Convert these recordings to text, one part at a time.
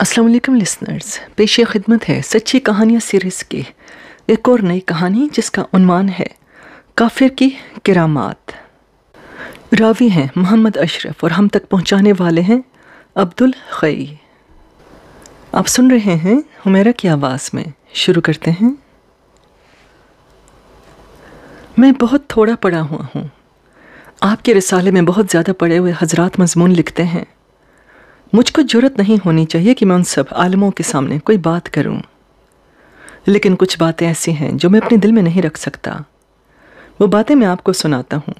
अस्सलाम वालेकुम लिसनर्स पेश खिदमत है सच्ची कहानियाँ सीरीज़ की एक और नई कहानी जिसका उन्वान है काफिर की किरामात रावी हैं मोहम्मद अशरफ और हम तक पहुँचाने वाले हैं अब्दुल खई आप सुन रहे हैं हुमेरा की आवाज़ में शुरू करते हैं मैं बहुत थोड़ा पढ़ा हुआ हूँ आपके रिसाले में बहुत ज़्यादा पढ़े हुए हजरात मजमून लिखते हैं मुझको जरूरत नहीं होनी चाहिए कि मैं उन सब आलमों के सामने कोई बात करूं। लेकिन कुछ बातें ऐसी हैं जो मैं अपने दिल में नहीं रख सकता वो बातें मैं आपको सुनाता हूँ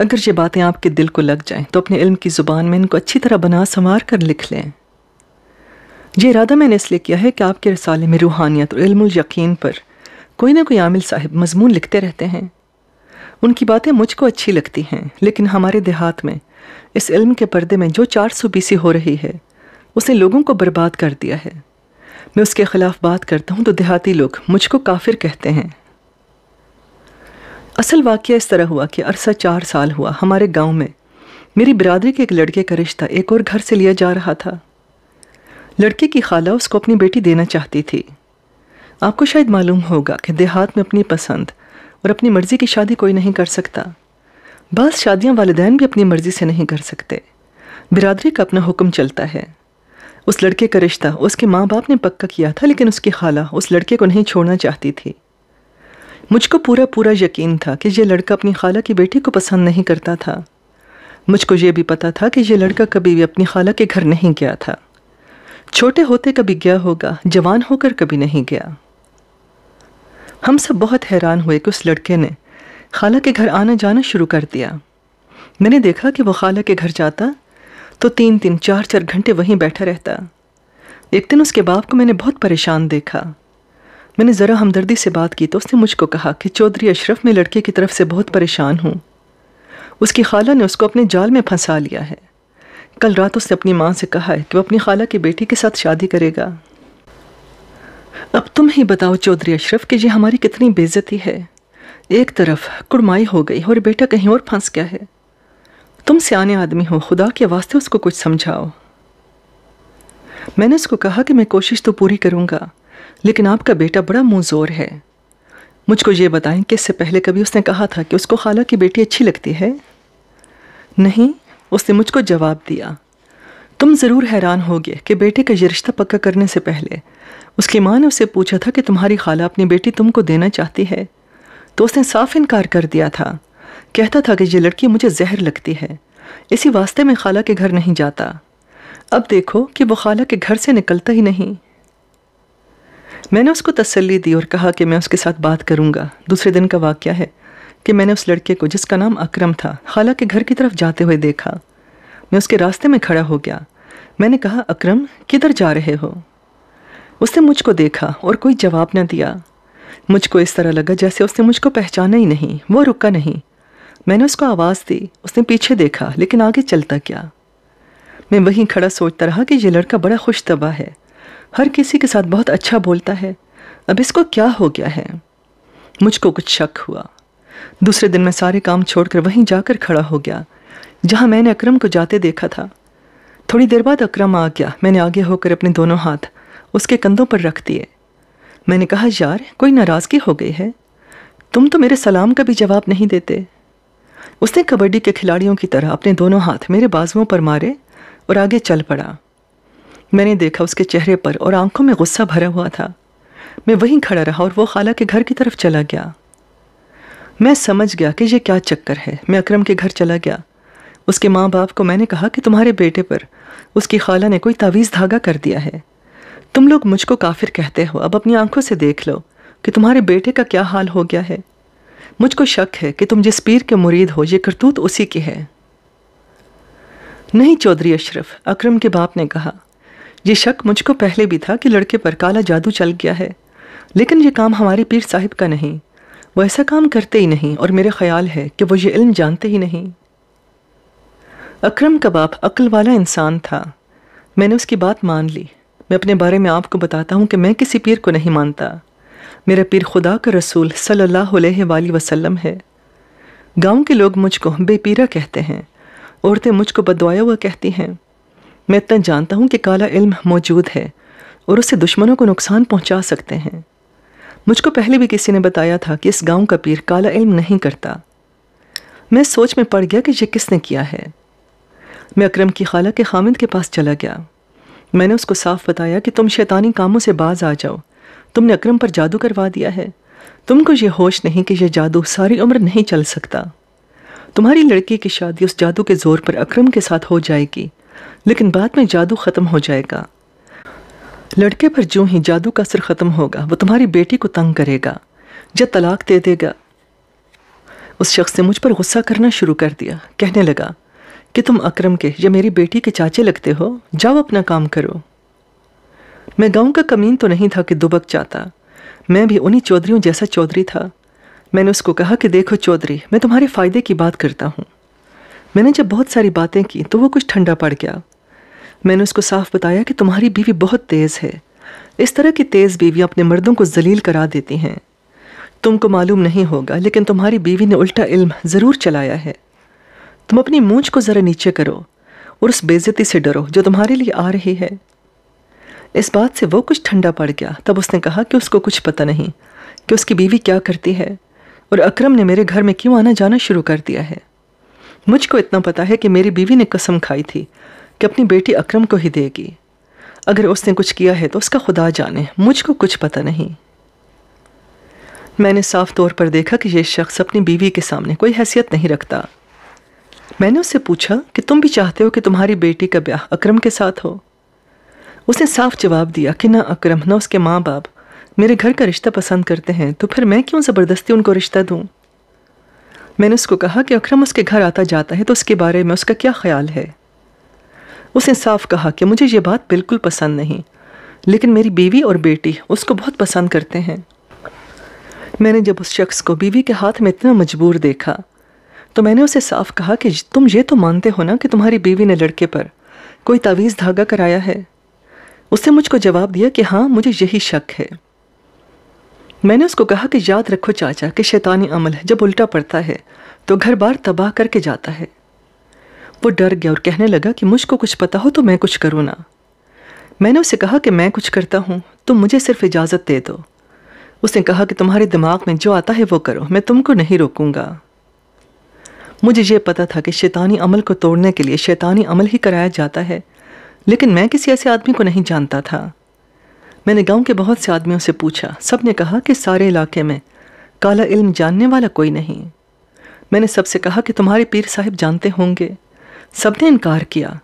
अगर ये बातें आपके दिल को लग जाएं तो अपने इल्म की ज़ुबान में इनको अच्छी तरह बना संवार कर लिख लें ये इरादा मैंने इसलिए किया है कि आपके रसाले में रूहानियत और इल्मुल यकीन पर कोई ना कोई आमिल साहिब मजमून लिखते रहते हैं उनकी बातें मुझको अच्छी लगती हैं लेकिन हमारे देहात में इस इल्म के पर्दे में जो चार सौ बीसी हो रही है उसने लोगों को बर्बाद कर दिया है मैं उसके ख़िलाफ़ बात करता हूँ तो देहाती लोग मुझको काफिर कहते हैं असल वाक़ इस तरह हुआ कि अरसा चार साल हुआ हमारे गांव में मेरी बिरादरी के एक लड़के का रिश्ता एक और घर से लिया जा रहा था लड़के की खाला उसको अपनी बेटी देना चाहती थी आपको शायद मालूम होगा कि देहात में अपनी पसंद और अपनी मर्ज़ी की शादी कोई नहीं कर सकता बस शादियां वालदेन भी अपनी मर्ज़ी से नहीं कर सकते बिरादरी का अपना हुक्म चलता है उस लड़के का रिश्ता उसके माँ बाप ने पक्का किया था लेकिन उसकी खाला उस लड़के को नहीं छोड़ना चाहती थी मुझको पूरा पूरा यकीन था कि यह लड़का अपनी खाला की बेटी को पसंद नहीं करता था मुझको ये भी पता था कि यह लड़का कभी भी अपनी खाला के घर नहीं गया था छोटे होते कभी गया होगा जवान होकर कभी नहीं गया हम सब बहुत हैरान हुए कि उस लड़के ने खाला के घर आना जाना शुरू कर दिया मैंने देखा कि वो खाला के घर जाता तो तीन तीन चार चार घंटे वहीं बैठा रहता एक दिन उसके बाप को मैंने बहुत परेशान देखा मैंने ज़रा हमदर्दी से बात की तो उसने मुझको कहा कि चौधरी अशरफ में लड़के की तरफ से बहुत परेशान हूँ उसकी खाला ने उसको अपने जाल में फंसा लिया है कल रात उसने अपनी माँ से कहा है कि वह अपनी खाला की बेटी के साथ शादी करेगा अब तुम ही बताओ चौधरी अशरफ कि यह हमारी कितनी बेइज्जती है एक तरफ कुड़माई हो गई और बेटा कहीं और फंस गया है तुम सियाने आदमी हो खुदा के वास्ते उसको कुछ समझाओ मैंने उसको कहा कि मैं कोशिश तो पूरी करूँगा लेकिन आपका बेटा बड़ा मुँह है मुझको ये बताएं कि इससे पहले कभी उसने कहा था कि उसको खाला की बेटी अच्छी लगती है नहीं उसने मुझको जवाब दिया तुम ज़रूर हैरान होगे कि बेटे का ये रिश्ता पक्का करने से पहले उसकी माँ ने उसे पूछा था कि तुम्हारी खाला अपनी बेटी तुमको देना चाहती है तो उसने साफ इनकार कर दिया था कहता था कि ये लड़की मुझे जहर लगती है इसी वास्ते में खाला के घर नहीं जाता अब देखो कि वो खाला के घर से निकलता ही नहीं मैंने उसको तसल्ली दी और कहा कि मैं उसके साथ बात करूंगा दूसरे दिन का वाक्य है कि मैंने उस लड़के को जिसका नाम अक्रम था खाला के घर की तरफ जाते हुए देखा मैं उसके रास्ते में खड़ा हो गया मैंने कहा अक्रम किधर जा रहे हो उसने मुझको देखा और कोई जवाब न दिया मुझको इस तरह लगा जैसे उसने मुझको पहचाना ही नहीं वो रुका नहीं मैंने उसको आवाज़ दी उसने पीछे देखा लेकिन आगे चलता क्या मैं वहीं खड़ा सोचता रहा कि ये लड़का बड़ा खुश तबा है हर किसी के साथ बहुत अच्छा बोलता है अब इसको क्या हो गया है मुझको कुछ शक हुआ दूसरे दिन मैं सारे काम छोड़कर वहीं जाकर खड़ा हो गया जहां मैंने अकरम को जाते देखा था थोड़ी देर बाद अकरम आ गया मैंने आगे होकर अपने दोनों हाथ उसके कंधों पर रख दिए मैंने कहा यार कोई नाराज़गी हो गई है तुम तो मेरे सलाम का भी जवाब नहीं देते उसने कबड्डी के खिलाड़ियों की तरह अपने दोनों हाथ मेरे बाजुओं पर मारे और आगे चल पड़ा मैंने देखा उसके चेहरे पर और आंखों में गुस्सा भरा हुआ था मैं वहीं खड़ा रहा और वो खाला के घर की तरफ चला गया मैं समझ गया कि यह क्या चक्कर है मैं अकरम के घर चला गया उसके माँ बाप को मैंने कहा कि तुम्हारे बेटे पर उसकी खाला ने कोई तावीज़ धागा कर दिया है तुम लोग मुझको काफिर कहते हो अब अपनी आंखों से देख लो कि तुम्हारे बेटे का क्या हाल हो गया है मुझको शक है कि तुम जिस पीर के मुरीद हो ये करतूत उसी की है नहीं चौधरी अशरफ अकरम के बाप ने कहा यह शक मुझको पहले भी था कि लड़के पर काला जादू चल गया है लेकिन ये काम हमारे पीर साहिब का नहीं वो ऐसा काम करते ही नहीं और मेरे ख्याल है कि वो ये इल्म जानते ही नहीं अकरम का बाप अक्ल वाला इंसान था मैंने उसकी बात मान ली मैं अपने बारे में आपको बताता हूँ कि मैं किसी पीर को नहीं मानता मेरा पीर खुदा का रसूल सल्लल्लाहु अलैहि वसल्लम है गांव के लोग मुझको बेपीरा कहते हैं औरतें मुझको बदवाया हुआ कहती हैं मैं इतना जानता हूँ कि काला इल्म मौजूद है और उससे दुश्मनों को नुकसान पहुँचा सकते हैं मुझको पहले भी किसी ने बताया था कि इस गांव का पीर काला इल्म नहीं करता मैं सोच में पड़ गया कि यह किसने किया है मैं अक्रम की खाला के हामिद के पास चला गया मैंने उसको साफ बताया कि तुम शैतानी कामों से बाज आ जाओ तुमने अक्रम पर जादू करवा दिया है तुमको ये होश नहीं कि यह जादू सारी उम्र नहीं चल सकता तुम्हारी लड़की की शादी उस जादू के ज़ोर पर अक्रम के साथ हो जाएगी लेकिन बाद में जादू ख़त्म हो जाएगा लड़के पर जो ही जादू का असर ख़त्म होगा वो तुम्हारी बेटी को तंग करेगा जब तलाक दे देगा उस शख्स ने मुझ पर गुस्सा करना शुरू कर दिया कहने लगा कि तुम अक्रम के या मेरी बेटी के चाचे लगते हो जाओ अपना काम करो मैं गांव का कमीन तो नहीं था कि दुबक जाता मैं भी उन्हीं चौधरीों जैसा चौधरी था मैंने उसको कहा कि देखो चौधरी मैं तुम्हारे फ़ायदे की बात करता हूँ मैंने जब बहुत सारी बातें की तो वो कुछ ठंडा पड़ गया मैंने उसको साफ बताया कि तुम्हारी बीवी बहुत तेज़ है इस तरह की तेज़ बीवियाँ अपने मर्दों को जलील करा देती हैं तुमको मालूम नहीं होगा लेकिन तुम्हारी बीवी ने उल्टा इल्म ज़रूर चलाया है तुम अपनी मूंछ को ज़रा नीचे करो और उस बेजती से डरो जो तुम्हारे लिए आ रही है इस बात से वो कुछ ठंडा पड़ गया तब उसने कहा कि उसको कुछ पता नहीं कि उसकी बीवी क्या करती है और अक्रम ने मेरे घर में क्यों आना जाना शुरू कर दिया है मुझको इतना पता है कि मेरी बीवी ने कसम खाई थी कि अपनी बेटी अक्रम को ही देगी अगर उसने कुछ किया है तो उसका खुदा जाने मुझको कुछ पता नहीं मैंने साफ तौर पर देखा कि यह शख्स अपनी बीवी के सामने कोई हैसियत नहीं रखता मैंने उससे पूछा कि तुम भी चाहते हो कि तुम्हारी बेटी का ब्याह अक्रम के साथ हो उसने साफ जवाब दिया कि ना अक्रम ना उसके माँ बाप मेरे घर का रिश्ता पसंद करते हैं तो फिर मैं क्यों ज़बरदस्ती उनको रिश्ता दूँ मैंने उसको कहा कि अक्रम उसके घर आता जाता है तो उसके बारे में उसका क्या ख्याल है उसने साफ कहा कि मुझे ये बात बिल्कुल पसंद नहीं लेकिन मेरी बीवी और बेटी उसको बहुत पसंद करते हैं मैंने जब उस शख्स को बीवी के हाथ में इतना मजबूर देखा तो मैंने उसे साफ कहा कि तुम ये तो मानते हो ना कि तुम्हारी बीवी ने लड़के पर कोई तावीज़ धागा कराया है उसने मुझको जवाब दिया कि हाँ मुझे यही शक है मैंने उसको कहा कि याद रखो चाचा कि शैतानी अमल है जब उल्टा पड़ता है तो घर बार तबाह करके जाता है वो डर गया और कहने लगा कि मुझको कुछ पता हो तो मैं कुछ करूँ ना मैंने उसे कहा कि मैं कुछ करता हूँ तुम मुझे सिर्फ इजाज़त दे दो उसने कहा कि तुम्हारे दिमाग में जो आता है वो करो मैं तुमको नहीं रोकूंगा मुझे ये पता था कि शैतानी अमल को तोड़ने के लिए शैतानी अमल ही कराया जाता है लेकिन मैं किसी ऐसे आदमी को नहीं जानता था मैंने गांव के बहुत से आदमियों से पूछा सब ने कहा कि सारे इलाके में काला इल्म जानने वाला कोई नहीं मैंने सबसे कहा कि तुम्हारे पीर साहिब जानते होंगे सब ने इनकार किया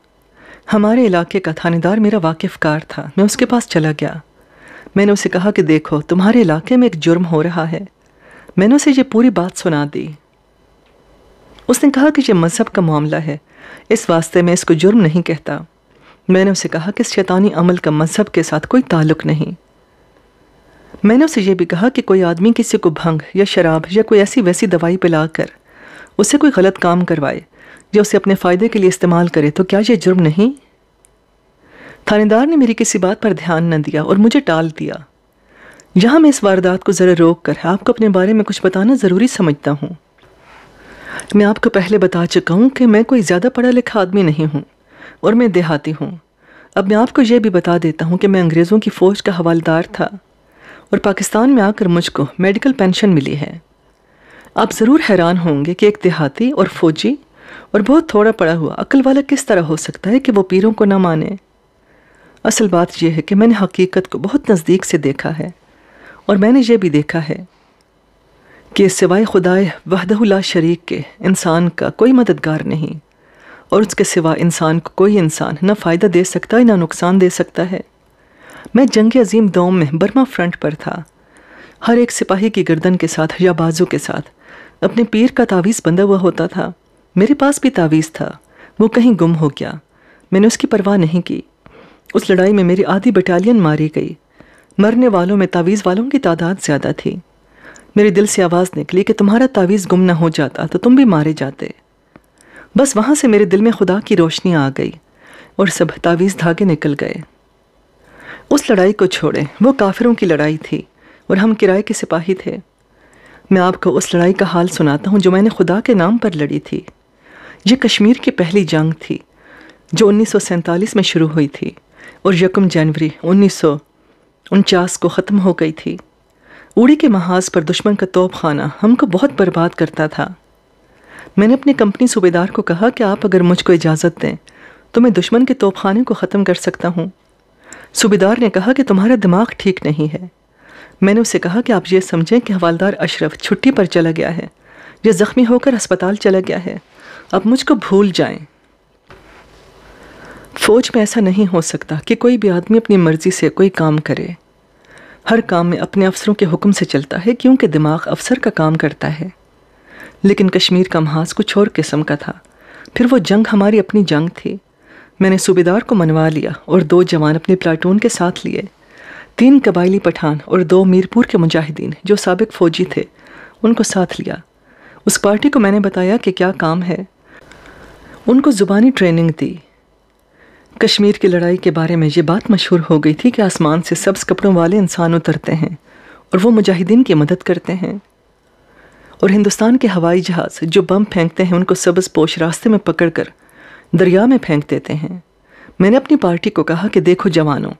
हमारे इलाके का थानेदार मेरा वाकिफकार था मैं उसके पास चला गया मैंने उसे कहा कि देखो तुम्हारे इलाके में एक जुर्म हो रहा है मैंने उसे ये पूरी बात सुना दी उसने कहा कि यह मज़हब का मामला है इस वास्ते मैं इसको जुर्म नहीं कहता मैंने उसे कहा कि इस शैतानी अमल का मज़हब के साथ कोई ताल्लुक नहीं मैंने उसे यह भी कहा कि कोई आदमी किसी को भंग या शराब या कोई ऐसी वैसी दवाई पिला कर उसे कोई गलत काम करवाए या उसे अपने फ़ायदे के लिए इस्तेमाल करे तो क्या यह जुर्म नहीं थानेदार ने मेरी किसी बात पर ध्यान न दिया और मुझे टाल दिया यहाँ मैं इस वारदात को ज़रा रोक कर आपको अपने बारे में कुछ बताना ज़रूरी समझता हूँ मैं आपको पहले बता चुका हूँ कि मैं कोई ज़्यादा पढ़ा लिखा आदमी नहीं हूँ और मैं देहाती हूँ अब मैं आपको यह भी बता देता हूँ कि मैं अंग्रेज़ों की फ़ौज का हवालदार था और पाकिस्तान में आकर मुझको मेडिकल पेंशन मिली है आप ज़रूर हैरान होंगे कि एक देहाती और फौजी और बहुत थोड़ा पड़ा हुआ अकल वाला किस तरह हो सकता है कि वो पीरों को ना माने असल बात यह है कि मैंने हकीकत को बहुत नज़दीक से देखा है और मैंने ये भी देखा है कि सिवाय खुदाए वहदहुल्ला शरीक के इंसान का कोई मददगार नहीं और उसके सिवा इंसान को कोई इंसान ना फ़ायदा दे सकता है ना नुकसान दे सकता है मैं जंग अजीम दौम में बर्मा फ्रंट पर था हर एक सिपाही की गर्दन के साथ या बाजू के साथ अपने पीर का तावीज़ बंधा हुआ होता था मेरे पास भी तावीज़ था वो कहीं गुम हो गया मैंने उसकी परवाह नहीं की उस लड़ाई में मेरी आधी बटालियन मारी गई मरने वालों में तावीज़ वालों की तादाद ज़्यादा थी मेरे दिल से आवाज़ निकली कि तुम्हारा तावीज़ गुम ना हो जाता तो तुम भी मारे जाते बस वहाँ से मेरे दिल में खुदा की रोशनी आ गई और सब तावीज़ धागे निकल गए उस लड़ाई को छोड़ें वो काफिरों की लड़ाई थी और हम किराए के सिपाही थे मैं आपको उस लड़ाई का हाल सुनाता हूँ जो मैंने खुदा के नाम पर लड़ी थी ये कश्मीर की पहली जंग थी जो उन्नीस में शुरू हुई थी और यकम जनवरी उन्नीस को ख़त्म हो गई थी उड़ी के महाज पर दुश्मन का तोप खाना हमको बहुत बर्बाद करता था मैंने अपने कंपनी सूबेदार को कहा कि आप अगर मुझको इजाज़त दें तो मैं दुश्मन के तोप खाने को ख़त्म कर सकता हूँ सूबेदार ने कहा कि तुम्हारा दिमाग ठीक नहीं है मैंने उसे कहा कि आप ये समझें कि हवालदार अशरफ छुट्टी पर चला गया है या ज़ख्मी होकर अस्पताल चला गया है अब मुझको भूल जाएं। फ़ौज में ऐसा नहीं हो सकता कि कोई भी आदमी अपनी मर्ज़ी से कोई काम करे हर काम में अपने अफसरों के हुक्म से चलता है क्योंकि दिमाग अफसर का काम करता है लेकिन कश्मीर का महाज कुछ और किस्म का था फिर वो जंग हमारी अपनी जंग थी मैंने सूबेदार को मनवा लिया और दो जवान अपने प्लाटून के साथ लिए तीन कबायली पठान और दो मीरपुर के मुजाहिदीन जो सबक फ़ौजी थे उनको साथ लिया उस पार्टी को मैंने बताया कि क्या काम है उनको ज़ुबानी ट्रेनिंग दी कश्मीर की लड़ाई के बारे में ये बात मशहूर हो गई थी कि आसमान से सब्ज कपड़ों वाले इंसान उतरते हैं और वो मुजाहिदीन की मदद करते हैं और हिंदुस्तान के हवाई जहाज़ जो बम फेंकते हैं उनको सब्ज पोश रास्ते में पकड़ कर दरिया में फेंक देते हैं मैंने अपनी पार्टी को कहा कि देखो जवानों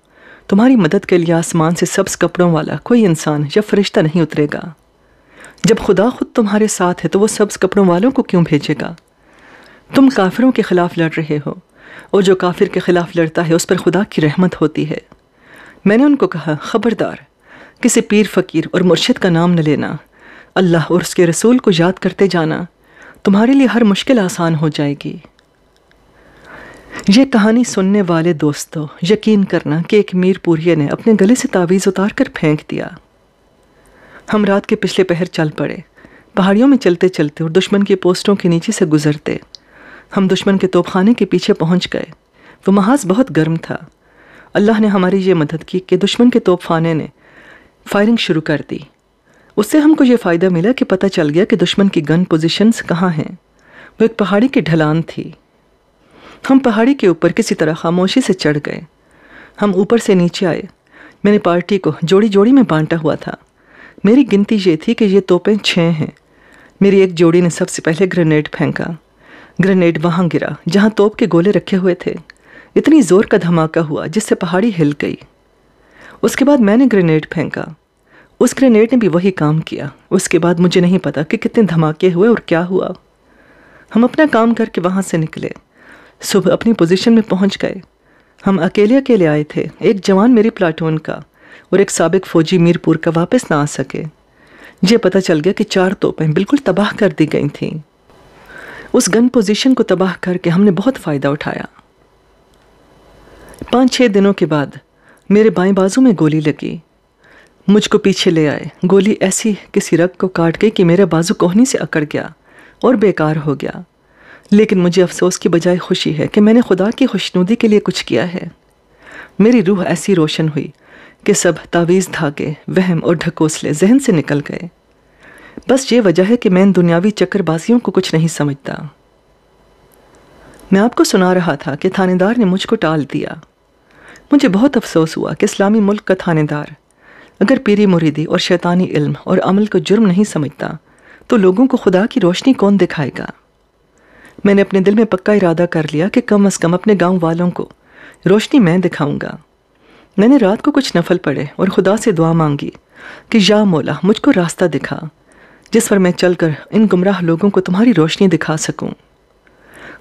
तुम्हारी मदद के लिए आसमान से सब्ज कपड़ों वाला कोई इंसान या फरिश्ता नहीं उतरेगा जब खुदा खुद तुम्हारे साथ है तो वो सब्ज कपड़ों वालों को क्यों भेजेगा तुम काफिरों के ख़िलाफ़ लड़ रहे हो और जो काफिर के ख़िलाफ़ लड़ता है उस पर खुदा की रहमत होती है मैंने उनको कहा ख़बरदार किसी पीर फ़कीर और मुर्शिद का नाम न लेना अल्लाह और उसके रसूल को याद करते जाना तुम्हारे लिए हर मुश्किल आसान हो जाएगी ये कहानी सुनने वाले दोस्तों यकीन करना कि एक मीर पूरिया ने अपने गले से तावीज़ उतार कर फेंक दिया हम रात के पिछले पहर चल पड़े पहाड़ियों में चलते चलते और दुश्मन की पोस्टों के नीचे से गुजरते हम दुश्मन के तोपखाने के पीछे पहुंच गए वो महाज बहुत गर्म था अल्लाह ने हमारी ये मदद की कि दुश्मन के तोपखाने ने फायरिंग शुरू कर दी उससे हमको ये फ़ायदा मिला कि पता चल गया कि दुश्मन की गन पोजिशंस कहाँ हैं वो एक पहाड़ी की ढलान थी हम पहाड़ी के ऊपर किसी तरह खामोशी से चढ़ गए हम ऊपर से नीचे आए मैंने पार्टी को जोड़ी जोड़ी में बांटा हुआ था मेरी गिनती ये थी कि ये तोपें छः हैं मेरी एक जोड़ी ने सबसे पहले ग्रेनेड फेंका ग्रेनेड वहाँ गिरा जहाँ तोप के गोले रखे हुए थे इतनी ज़ोर का धमाका हुआ जिससे पहाड़ी हिल गई उसके बाद मैंने ग्रेनेड फेंका उस ग्रेनेड ने भी वही काम किया उसके बाद मुझे नहीं पता कि कितने धमाके हुए और क्या हुआ हम अपना काम करके वहाँ से निकले सुबह अपनी पोजीशन में पहुँच गए हम अकेले अकेले आए थे एक जवान मेरी प्लाटून का और एक सबक फ़ौजी मीरपुर का वापस ना आ सके ये पता चल गया कि चार तोपें बिल्कुल तबाह कर दी गई थीं उस गन पोजीशन को तबाह करके हमने बहुत फ़ायदा उठाया पाँच छः दिनों के बाद मेरे बाएं बाजू में गोली लगी मुझको पीछे ले आए गोली ऐसी किसी रग को काट गई कि मेरा बाजू कोहनी से अकड़ गया और बेकार हो गया लेकिन मुझे अफसोस की बजाय खुशी है कि मैंने खुदा की खुशनुदी के लिए कुछ किया है मेरी रूह ऐसी रोशन हुई कि सब तावीज़ धागे वहम और ढकोसले जहन से निकल गए बस ये वजह है कि मैं इन दुनियावी चक्करबाजियों को कुछ नहीं समझता मैं आपको सुना रहा था कि थानेदार ने मुझको टाल दिया मुझे बहुत अफसोस हुआ कि इस्लामी मुल्क का थानेदार अगर पीरी मुरीदी और शैतानी इल्म और अमल को जुर्म नहीं समझता तो लोगों को खुदा की रोशनी कौन दिखाएगा मैंने अपने दिल में पक्का इरादा कर लिया कि कम अज़ कम अपने गांव वालों को रोशनी मैं दिखाऊंगा मैंने रात को कुछ नफल पढ़े और खुदा से दुआ मांगी कि या मौला मुझको रास्ता दिखा जिस पर मैं चलकर इन गुमराह लोगों को तुम्हारी रोशनी दिखा सकूं।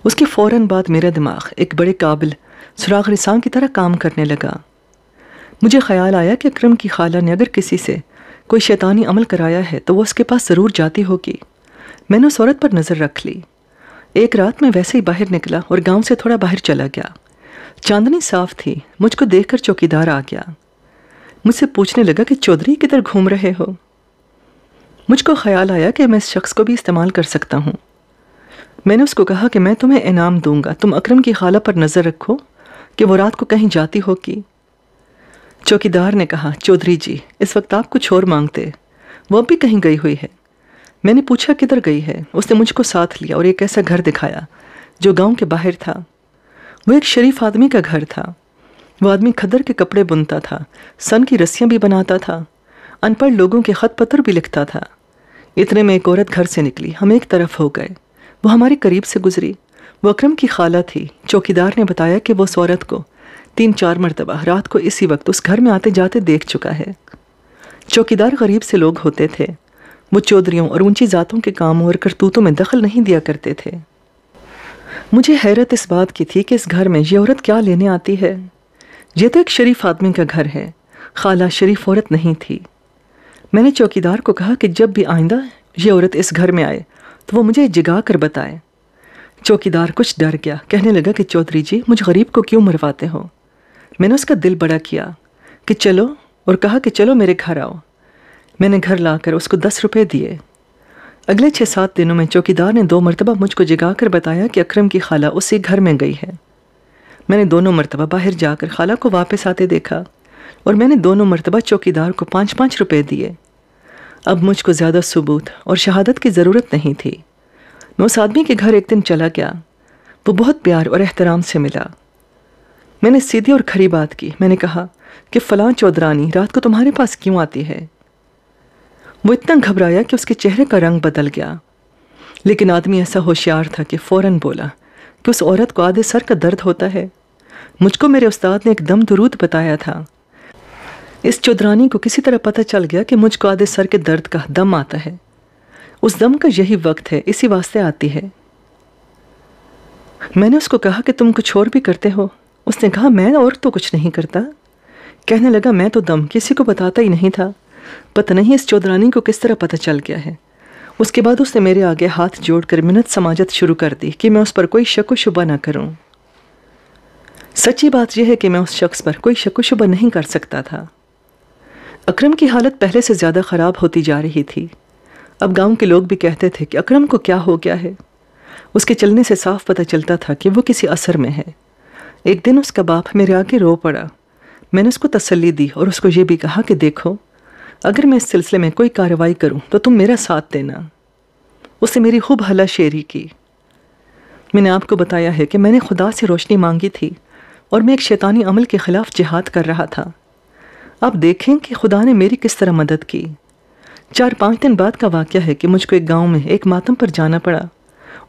उसके फ़ौर बाद मेरा दिमाग एक बड़े काबिल सुराग रिसां की तरह काम करने लगा मुझे ख्याल आया कि अक्रम की खाला ने अगर किसी से कोई शैतानी अमल कराया है तो वह उसके पास ज़रूर जाती होगी मैंने उस औरत पर नज़र रख ली एक रात में वैसे ही बाहर निकला और गांव से थोड़ा बाहर चला गया चांदनी साफ थी मुझको देखकर चौकीदार आ गया मुझसे पूछने लगा कि चौधरी किधर घूम रहे हो मुझको ख्याल आया कि मैं इस शख्स को भी इस्तेमाल कर सकता हूँ मैंने उसको कहा कि मैं तुम्हें इनाम दूंगा तुम अकरम की खाला पर नज़र रखो कि वो रात को कहीं जाती हो कि चौकीदार ने कहा चौधरी जी इस वक्त आप कुछ और मांगते वो भी कहीं गई हुई है मैंने पूछा किधर गई है उसने मुझको साथ लिया और एक ऐसा घर दिखाया जो गांव के बाहर था वो एक शरीफ आदमी का घर था वो आदमी खदर के कपड़े बुनता था सन की रस्सियाँ भी बनाता था अनपढ़ लोगों के खत पत्र भी लिखता था इतने में एक औरत घर से निकली हम एक तरफ हो गए वो हमारे करीब से गुजरी वो अक्रम की खाला थी चौकीदार ने बताया कि वो उस औरत को तीन चार मरतबा रात को इसी वक्त उस घर में आते जाते देख चुका है चौकीदार गरीब से लोग होते थे वो चौधरीों और ऊंची जातों के कामों और करतूतों में दखल नहीं दिया करते थे मुझे हैरत इस बात की थी कि इस घर में ये औरत क्या लेने आती है ये तो एक शरीफ आदमी का घर है खाला शरीफ औरत नहीं थी मैंने चौकीदार को कहा कि जब भी आइंदा ये औरत इस घर में आए तो वो मुझे जगा कर बताए चौकीदार कुछ डर गया कहने लगा कि चौधरी जी मुझे गरीब को क्यों मरवाते हो मैंने उसका दिल बड़ा किया कि चलो और कहा कि चलो मेरे घर आओ मैंने घर लाकर उसको दस रुपये दिए अगले छः सात दिनों में चौकीदार ने दो मरतबा मुझको जगा कर बताया कि अक्रम की खाला उसी घर में गई है मैंने दोनों मरतबा बाहर जाकर खाला को वापस आते देखा और मैंने दोनों मरतबा चौकीदार को पाँच पाँच रुपये दिए अब मुझको ज़्यादा सबूत और शहादत की ज़रूरत नहीं थी मैं उस आदमी के घर एक दिन चला गया वो बहुत प्यार और एहतराम से मिला मैंने सीधी और खरी बात की मैंने कहा कि फ़लाँ चौधरानी रात को तुम्हारे पास क्यों आती है वो इतना घबराया कि उसके चेहरे का रंग बदल गया लेकिन आदमी ऐसा होशियार था कि फ़ौर बोला कि उस औरत को आधे सर का दर्द होता है मुझको मेरे उस्ताद ने एकदम दुरूद बताया था इस चौधरानी को किसी तरह पता चल गया कि मुझको आधे सर के दर्द का दम आता है उस दम का यही वक्त है इसी वास्ते आती है मैंने उसको कहा कि तुम कुछ और भी करते हो उसने कहा मैं और तो कुछ नहीं करता कहने लगा मैं तो दम किसी को बताता ही नहीं था पता नहीं इस चौधरानी को किस तरह पता चल गया है उसके बाद उसने मेरे आगे हाथ जोड़कर मिन्नत समाजत शुरू कर दी कि मैं उस पर कोई शक व शुबा ना करूं। सच्ची बात यह है कि मैं उस शख्स पर कोई शक व शुबा नहीं कर सकता था अकरम की हालत पहले से ज़्यादा ख़राब होती जा रही थी अब गांव के लोग भी कहते थे कि अकरम को क्या हो गया है उसके चलने से साफ पता चलता था कि वो किसी असर में है एक दिन उसका बाप मेरे आगे रो पड़ा मैंने उसको तसल्ली दी और उसको ये भी कहा कि देखो अगर मैं इस सिलसिले में कोई कार्रवाई करूं तो तुम मेरा साथ देना उसने मेरी खूब हला शेरी की मैंने आपको बताया है कि मैंने खुदा से रोशनी मांगी थी और मैं एक शैतानी अमल के ख़िलाफ़ जिहाद कर रहा था आप देखें कि खुदा ने मेरी किस तरह मदद की चार पाँच दिन बाद का वाक़ है कि मुझको एक गांव में एक मातम पर जाना पड़ा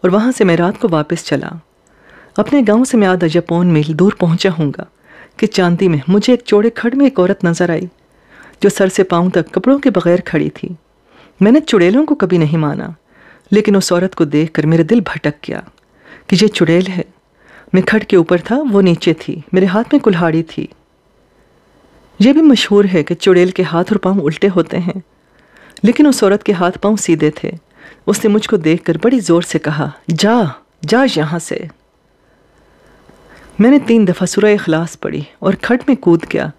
और वहाँ से मैं रात को वापस चला अपने गांव से मैं आधा जापान मील दूर पहुँचा हूँगा कि चांदी में मुझे एक चौड़े खड़ में एक औरत नज़र आई जो सर से पाँव तक कपड़ों के बगैर खड़ी थी मैंने चुड़ैलों को कभी नहीं माना लेकिन उस औरत को देख कर मेरा दिल भटक गया कि ये चुड़ैल है मैं खड़ के ऊपर था वो नीचे थी मेरे हाथ में कुल्हाड़ी थी यह भी मशहूर है कि चुड़ैल के हाथ और पाँव उल्टे होते हैं लेकिन उस औरत के हाथ पाँव सीधे थे उसने मुझको देखकर बड़ी ज़ोर से कहा जा जा यहाँ से मैंने तीन दफ़ा सुरह अखलास पढ़ी और खट में कूद गया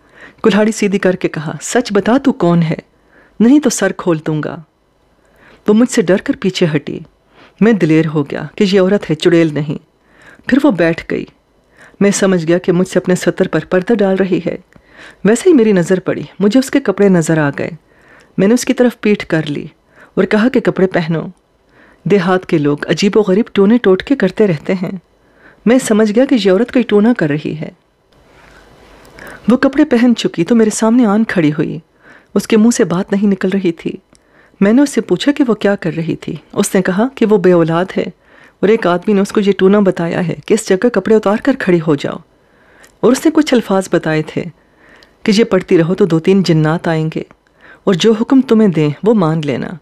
कुल्हाड़ी सीधी करके कहा सच बता तू कौन है नहीं तो सर खोल दूंगा वो मुझसे डर कर पीछे हटी मैं दिलेर हो गया कि ये औरत है चुड़ैल नहीं फिर वो बैठ गई मैं समझ गया कि मुझसे अपने सतर पर पर्दा डाल रही है वैसे ही मेरी नज़र पड़ी मुझे उसके कपड़े नज़र आ गए मैंने उसकी तरफ पीठ कर ली और कहा कि कपड़े पहनो देहात के लोग अजीब व गरीब टोने टोटके करते रहते हैं मैं समझ गया कि ये औरत कोई टोना कर रही है वो कपड़े पहन चुकी तो मेरे सामने आन खड़ी हुई उसके मुंह से बात नहीं निकल रही थी मैंने उससे पूछा कि वो क्या कर रही थी उसने कहा कि वो बेऔलाद है और एक आदमी ने उसको ये टोना बताया है कि इस जगह कपड़े उतार कर खड़ी हो जाओ और उसने कुछ अल्फाज बताए थे कि ये पढ़ती रहो तो दो तीन जन्नात आएंगे और जो हुक्म तुम्हें दें वो मान लेना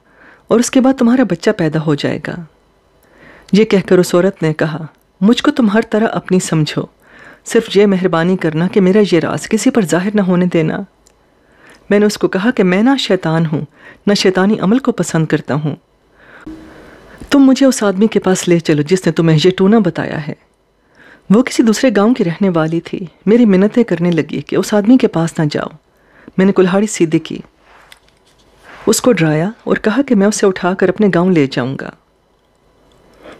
और उसके बाद तुम्हारा बच्चा पैदा हो जाएगा ये कहकर उस औरत ने कहा मुझको तुम हर तरह अपनी समझो सिर्फ ये मेहरबानी करना कि मेरा ये राज किसी पर जाहिर न होने देना मैंने उसको कहा कि मैं ना शैतान हूँ ना शैतानी अमल को पसंद करता हूँ तुम मुझे उस आदमी के पास ले चलो जिसने तुम्हें ये टूना बताया है वो किसी दूसरे गांव की रहने वाली थी मेरी मिन्नतें करने लगी कि उस आदमी के पास ना जाओ मैंने कुल्हाड़ी सीधी की उसको डराया और कहा कि मैं उसे उठाकर अपने गांव ले जाऊंगा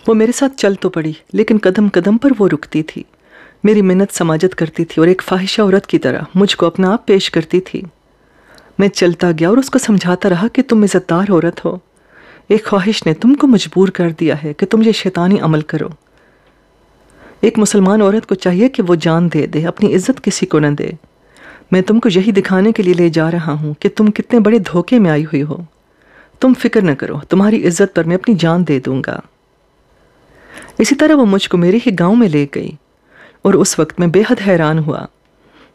वो मेरे साथ चल तो पड़ी लेकिन कदम कदम पर वो रुकती थी मेरी मिन्नत समाजत करती थी और एक फाहिशा औरत की तरह मुझको अपना आप पेश करती थी मैं चलता गया और उसको समझाता रहा कि तुम इज़्ज़तदार औरत हो एक ख्वाहिश ने तुमको मजबूर कर दिया है कि तुम ये शैतानी अमल करो एक मुसलमान औरत को चाहिए कि वो जान दे दे अपनी इज्जत किसी को न दे मैं तुमको यही दिखाने के लिए ले जा रहा हूँ कि तुम कितने बड़े धोखे में आई हुई हो तुम फिक्र न करो तुम्हारी इज्जत पर मैं अपनी जान दे दूंगा इसी तरह वो मुझको मेरे ही गांव में ले गई और उस वक्त मैं बेहद हैरान हुआ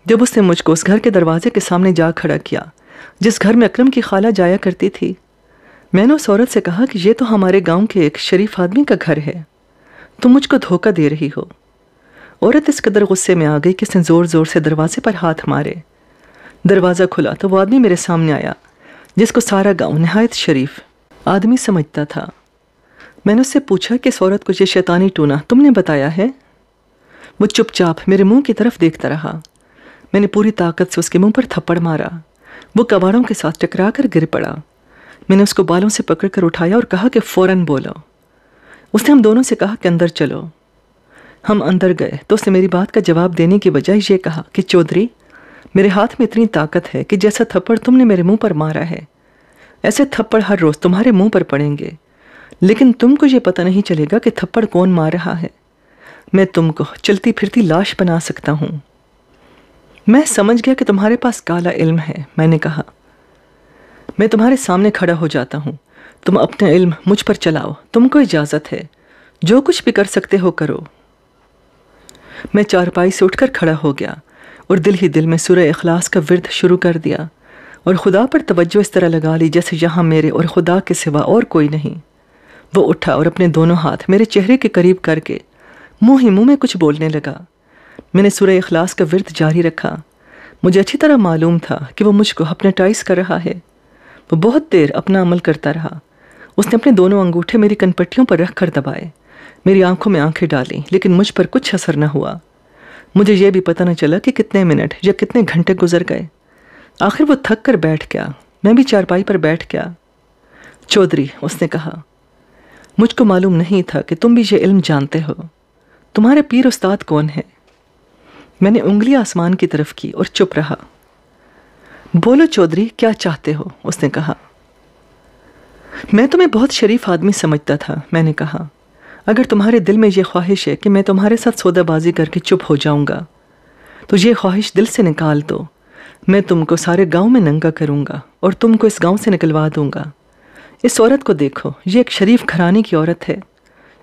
जब उसने मुझको उस घर के दरवाजे के सामने जा खड़ा किया जिस घर में अक्रम की खाला जाया करती थी मैंने उस औरत से कहा कि यह तो हमारे गांव के एक शरीफ आदमी का घर है तुम मुझको धोखा दे रही हो औरत इस कदर गुस्से में आ गई कि उसने ज़ोर ज़ोर से दरवाजे पर हाथ मारे दरवाज़ा खुला तो वो आदमी मेरे सामने आया जिसको सारा गांव नहायत शरीफ आदमी समझता था मैंने उससे पूछा कि इस औरत को यह शैतानी टूना तुमने बताया है वो चुपचाप मेरे मुंह की तरफ देखता रहा मैंने पूरी ताकत से उसके मुंह पर थप्पड़ मारा वो कबाड़ों के साथ टकरा कर गिर पड़ा मैंने उसको बालों से पकड़ कर उठाया और कहा कि फ़ौरन बोलो उसने हम दोनों से कहा कि अंदर चलो हम अंदर गए तो उसने मेरी बात का जवाब देने की बजाय ये कहा कि चौधरी मेरे हाथ में इतनी ताकत है कि जैसा थप्पड़ तुमने मेरे मुंह पर मारा है ऐसे थप्पड़ हर रोज़ तुम्हारे मुंह पर पड़ेंगे लेकिन तुमको ये पता नहीं चलेगा कि थप्पड़ कौन मार रहा है मैं तुमको चलती फिरती लाश बना सकता हूँ मैं समझ गया कि तुम्हारे पास काला इल्म है मैंने कहा मैं तुम्हारे सामने खड़ा हो जाता हूँ तुम अपना इल्म मुझ पर चलाओ तुमको इजाज़त है जो कुछ भी कर सकते हो करो मैं चारपाई से उठकर खड़ा हो गया और दिल ही दिल में सुरह अखलास का विरद शुरू कर दिया और खुदा पर तवज्जो इस तरह लगा ली जैसे यहाँ मेरे और खुदा के सिवा और कोई नहीं वो उठा और अपने दोनों हाथ मेरे चेहरे के करीब करके मुँह ही मुँह में कुछ बोलने लगा मैंने सुरह अखलास का विरद जारी रखा मुझे अच्छी तरह मालूम था कि वो मुझको हपनेटाइज कर रहा है वो बहुत देर अपना अमल करता रहा उसने अपने दोनों अंगूठे मेरी कनपट्टियों पर रख कर दबाए मेरी आंखों में आंखें डाली लेकिन मुझ पर कुछ असर न हुआ मुझे यह भी पता न चला कि कितने मिनट या कितने घंटे गुजर गए आखिर वो थक कर बैठ गया मैं भी चारपाई पर बैठ गया चौधरी उसने कहा मुझको मालूम नहीं था कि तुम भी ये इल्म जानते हो तुम्हारे पीर उस्ताद कौन है मैंने उंगली आसमान की तरफ की और चुप रहा बोलो चौधरी क्या चाहते हो उसने कहा मैं तुम्हें बहुत शरीफ आदमी समझता था मैंने कहा अगर तुम्हारे दिल में यह ख्वाहिश है कि मैं तुम्हारे साथ सौदाबाजी करके चुप हो जाऊंगा तो ये ख्वाहिश दिल से निकाल दो मैं तुमको सारे गांव में नंगा करूंगा और तुमको इस गांव से निकलवा दूंगा इस औरत को देखो ये एक शरीफ घराने की औरत है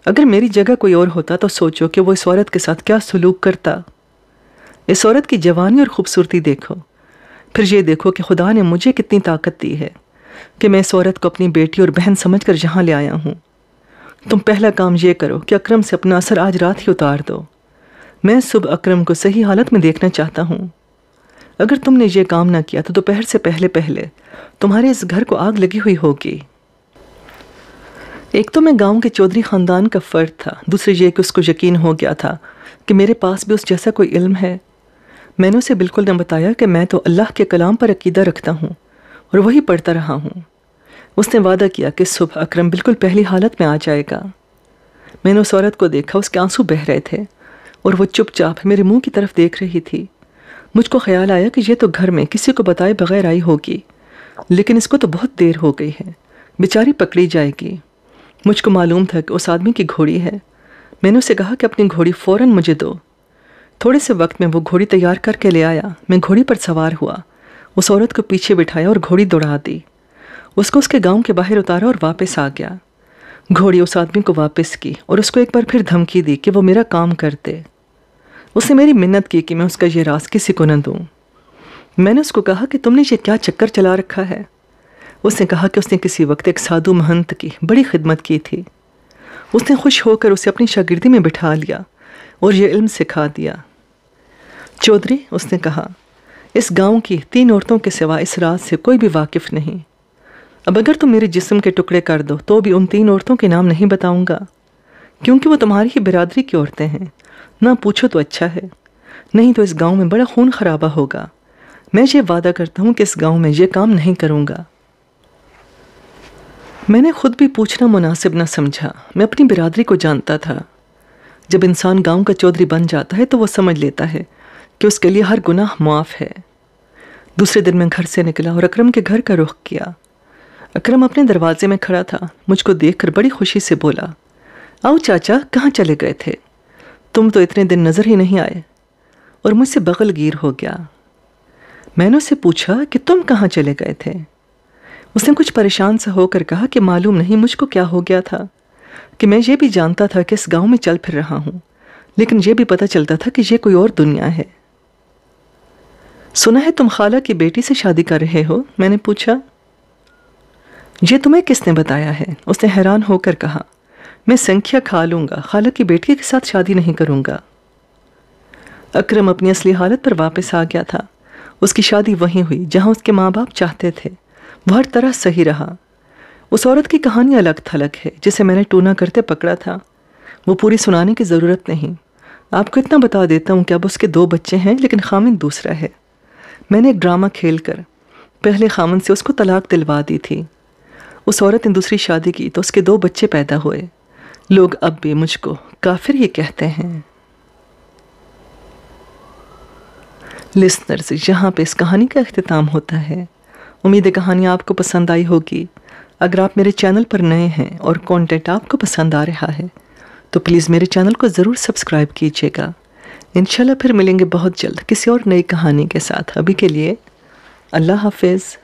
अगर मेरी जगह कोई और होता तो सोचो कि वो इस औरत के साथ क्या सलूक करता इस औरत की जवानी और ख़ूबसूरती देखो फिर ये देखो कि खुदा ने मुझे कितनी ताकत दी है कि मैं इस औरत को अपनी बेटी और बहन समझ कर यहाँ ले आया हूँ तुम पहला काम यह करो कि अक्रम से अपना असर आज रात ही उतार दो मैं सुबह अक्रम को सही हालत में देखना चाहता हूँ अगर तुमने ये काम ना किया तो दोपहर से पहले पहले तुम्हारे इस घर को आग लगी हुई होगी एक तो मैं गांव के चौधरी ख़ानदान का फ़र्द था दूसरे ये कि उसको यकीन हो गया था कि मेरे पास भी उस जैसा कोई इल्म है मैंने उसे बिल्कुल न बताया कि मैं तो अल्लाह के कलाम पर अकीदा रखता हूँ और वही पढ़ता रहा हूँ उसने वादा किया कि सुबह अक्रम बिल्कुल पहली हालत में आ जाएगा मैंने उस औरत को देखा उसके आंसू बह रहे थे और वो चुपचाप मेरे मुंह की तरफ देख रही थी मुझको ख्याल आया कि ये तो घर में किसी को बताए बगैर आई होगी लेकिन इसको तो बहुत देर हो गई है बेचारी पकड़ी जाएगी मुझको मालूम था कि उस आदमी की घोड़ी है मैंने उसे कहा कि अपनी घोड़ी फ़ौर मुझे दो थोड़े से वक्त में वो घोड़ी तैयार करके ले आया मैं घोड़ी पर सवार हुआ उस औरत को पीछे बिठाया और घोड़ी दौड़ा दी उसको उसके गांव के बाहर उतारा और वापस आ गया घोड़ी उस आदमी को वापस की और उसको एक बार फिर धमकी दी कि वो मेरा काम कर दे उसने मेरी मिन्नत की कि मैं उसका ये रास किसी को न दूँ मैंने उसको कहा कि तुमने ये क्या चक्कर चला रखा है उसने कहा कि उसने किसी वक्त एक साधु महंत की बड़ी खिदमत की थी उसने खुश होकर उसे अपनी शागिर्दी में बिठा लिया और ये इल्म सिखा दिया चौधरी उसने कहा इस गांव की तीन औरतों के सिवा इस रात से कोई भी वाकिफ़ नहीं अब अगर तुम मेरे जिस्म के टुकड़े कर दो तो भी उन तीन औरतों के नाम नहीं बताऊंगा क्योंकि वो तुम्हारी ही बिरादरी की औरतें हैं ना पूछो तो अच्छा है नहीं तो इस गांव में बड़ा खून खराबा होगा मैं ये वादा करता हूँ कि इस गांव में ये काम नहीं करूँगा मैंने खुद भी पूछना मुनासिब ना समझा मैं अपनी बिरादरी को जानता था जब इंसान गांव का चौधरी बन जाता है तो वह समझ लेता है कि उसके लिए हर गुनाह माफ़ है दूसरे दिन मैं घर से निकला और अक्रम के घर का रुख किया अकरम अपने दरवाजे में खड़ा था मुझको देखकर बड़ी खुशी से बोला आओ चाचा कहाँ चले गए थे तुम तो इतने दिन नज़र ही नहीं आए और मुझसे बगलगीर हो गया मैंने उसे पूछा कि तुम कहाँ चले गए थे उसने कुछ परेशान सा होकर कहा कि मालूम नहीं मुझको क्या हो गया था कि मैं ये भी जानता था कि इस गांव में चल फिर रहा हूँ लेकिन यह भी पता चलता था कि यह कोई और दुनिया है सुना है तुम खाला की बेटी से शादी कर रहे हो मैंने पूछा ये तुम्हें किसने बताया है उसने हैरान होकर कहा मैं संख्या खा लूँगा खालद की बेटी के साथ शादी नहीं करूँगा अक्रम अपनी असली हालत पर वापस आ गया था उसकी शादी वहीं हुई जहाँ उसके माँ बाप चाहते थे वह हर तरह सही रहा उस औरत की कहानी अलग थलग है जिसे मैंने टूना करते पकड़ा था वो पूरी सुनाने की ज़रूरत नहीं आपको इतना बता देता हूँ कि अब उसके दो बच्चे हैं लेकिन खामिन दूसरा है मैंने एक ड्रामा खेल कर पहले खामन से उसको तलाक दिलवा दी थी उस औरत ने दूसरी शादी की तो उसके दो बच्चे पैदा हुए लोग अब भी मुझको काफिर ये कहते हैं लिस्नर्स यहाँ पे इस कहानी का अख्ताम होता है उम्मीद है कहानी आपको पसंद आई होगी अगर आप मेरे चैनल पर नए हैं और कंटेंट आपको पसंद आ रहा है तो प्लीज़ मेरे चैनल को ज़रूर सब्सक्राइब कीजिएगा इनशाला फिर मिलेंगे बहुत जल्द किसी और नई कहानी के साथ अभी के लिए अल्लाह हाफिज़